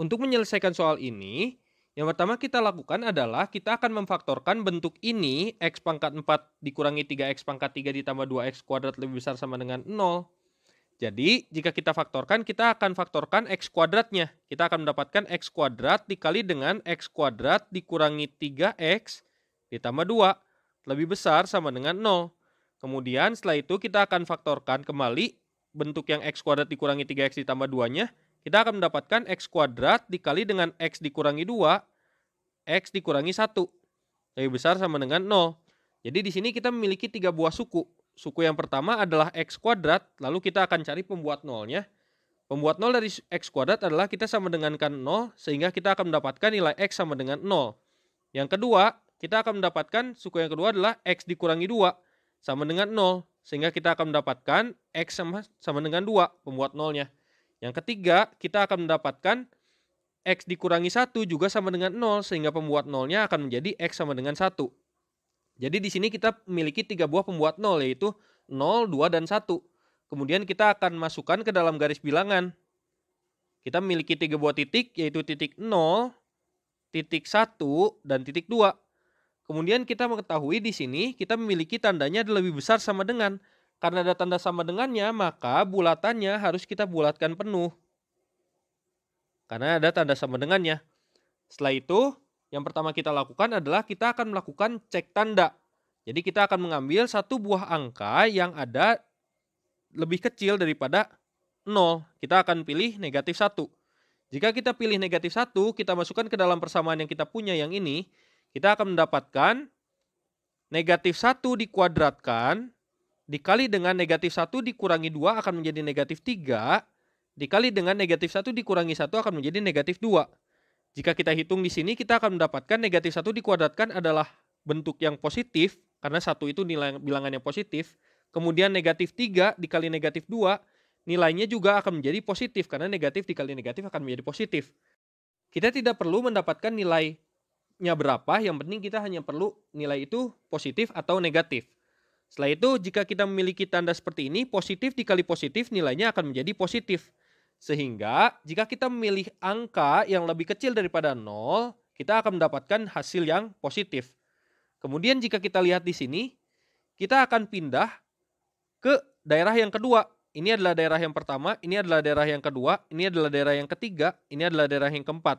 Untuk menyelesaikan soal ini, yang pertama kita lakukan adalah kita akan memfaktorkan bentuk ini x pangkat 4 dikurangi 3x pangkat 3 ditambah 2x kuadrat lebih besar sama dengan 0. Jadi jika kita faktorkan, kita akan faktorkan x kuadratnya. Kita akan mendapatkan x kuadrat dikali dengan x kuadrat dikurangi 3x ditambah 2 lebih besar sama dengan 0. Kemudian setelah itu kita akan faktorkan kembali bentuk yang x kuadrat dikurangi 3x ditambah 2-nya kita akan mendapatkan X kuadrat dikali dengan X dikurangi 2, X dikurangi 1. Lebih besar sama dengan 0. Jadi di sini kita memiliki tiga buah suku. Suku yang pertama adalah X kuadrat, lalu kita akan cari pembuat nolnya. Pembuat nol dari X kuadrat adalah kita sama dengankan 0, sehingga kita akan mendapatkan nilai X sama dengan 0. Yang kedua, kita akan mendapatkan suku yang kedua adalah X dikurangi 2, sama dengan 0. Sehingga kita akan mendapatkan X sama, sama dengan 2, pembuat nolnya. Yang ketiga, kita akan mendapatkan X dikurangi 1 juga sama dengan 0, sehingga pembuat nolnya akan menjadi X sama dengan 1. Jadi di sini kita memiliki tiga buah pembuat nol, yaitu 0, 2, dan 1. Kemudian kita akan masukkan ke dalam garis bilangan. Kita memiliki tiga buah titik, yaitu titik 0, titik 1, dan titik 2. Kemudian kita mengetahui di sini kita memiliki tandanya lebih besar sama dengan karena ada tanda sama dengannya, maka bulatannya harus kita bulatkan penuh. Karena ada tanda sama dengannya. Setelah itu, yang pertama kita lakukan adalah kita akan melakukan cek tanda. Jadi kita akan mengambil satu buah angka yang ada lebih kecil daripada 0. Kita akan pilih negatif 1. Jika kita pilih negatif 1, kita masukkan ke dalam persamaan yang kita punya yang ini, kita akan mendapatkan negatif 1 dikuadratkan dikali dengan negatif 1 dikurangi 2 akan menjadi negatif 3, dikali dengan negatif 1 dikurangi 1 akan menjadi negatif 2. Jika kita hitung di sini, kita akan mendapatkan negatif 1 dikuadratkan adalah bentuk yang positif, karena satu itu nilai bilangan yang positif. Kemudian negatif 3 dikali negatif 2, nilainya juga akan menjadi positif, karena negatif dikali negatif akan menjadi positif. Kita tidak perlu mendapatkan nilainya berapa, yang penting kita hanya perlu nilai itu positif atau negatif. Setelah itu, jika kita memiliki tanda seperti ini, positif dikali positif nilainya akan menjadi positif. Sehingga, jika kita memilih angka yang lebih kecil daripada 0, kita akan mendapatkan hasil yang positif. Kemudian jika kita lihat di sini, kita akan pindah ke daerah yang kedua. Ini adalah daerah yang pertama, ini adalah daerah yang kedua, ini adalah daerah yang ketiga, ini adalah daerah yang keempat.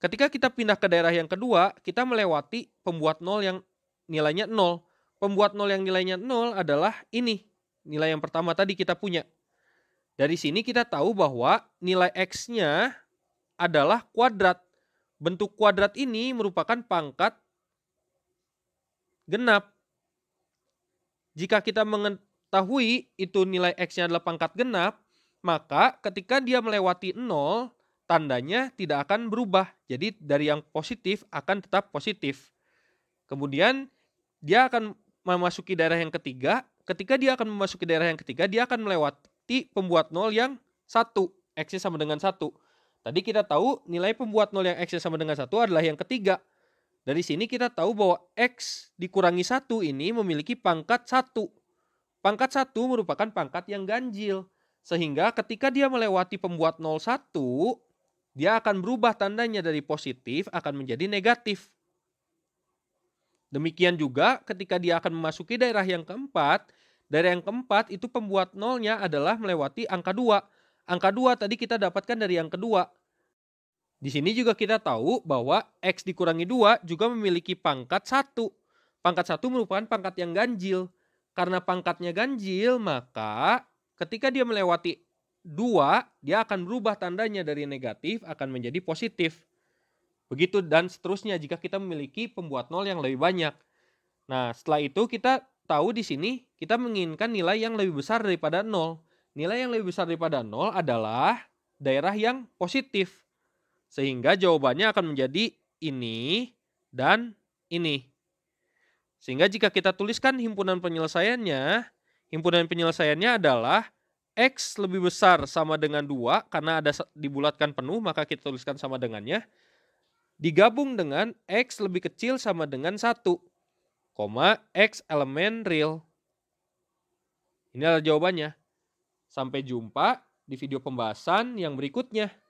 Ketika kita pindah ke daerah yang kedua, kita melewati pembuat nol yang nilainya nol pembuat nol yang nilainya nol adalah ini, nilai yang pertama tadi kita punya. Dari sini kita tahu bahwa nilai x-nya adalah kuadrat. Bentuk kuadrat ini merupakan pangkat genap. Jika kita mengetahui itu nilai x-nya adalah pangkat genap, maka ketika dia melewati nol tandanya tidak akan berubah. Jadi dari yang positif akan tetap positif. Kemudian dia akan memasuki daerah yang ketiga, ketika dia akan memasuki daerah yang ketiga, dia akan melewati pembuat nol yang satu x sama dengan satu. Tadi kita tahu nilai pembuat nol yang x sama dengan satu adalah yang ketiga. Dari sini kita tahu bahwa x dikurangi satu ini memiliki pangkat satu. Pangkat satu merupakan pangkat yang ganjil. Sehingga ketika dia melewati pembuat nol satu, dia akan berubah tandanya dari positif akan menjadi negatif. Demikian juga ketika dia akan memasuki daerah yang keempat, daerah yang keempat itu pembuat nolnya adalah melewati angka 2. Angka 2 tadi kita dapatkan dari yang kedua. Di sini juga kita tahu bahwa X dikurangi 2 juga memiliki pangkat 1. Pangkat 1 merupakan pangkat yang ganjil. Karena pangkatnya ganjil, maka ketika dia melewati 2, dia akan berubah tandanya dari negatif akan menjadi positif. Begitu dan seterusnya jika kita memiliki pembuat nol yang lebih banyak. Nah, setelah itu kita tahu di sini kita menginginkan nilai yang lebih besar daripada nol. Nilai yang lebih besar daripada nol adalah daerah yang positif. Sehingga jawabannya akan menjadi ini dan ini. Sehingga jika kita tuliskan himpunan penyelesaiannya, himpunan penyelesaiannya adalah X lebih besar sama dengan 2 karena ada dibulatkan penuh maka kita tuliskan sama dengannya digabung dengan X lebih kecil sama dengan 1, X elemen real. Ini adalah jawabannya. Sampai jumpa di video pembahasan yang berikutnya.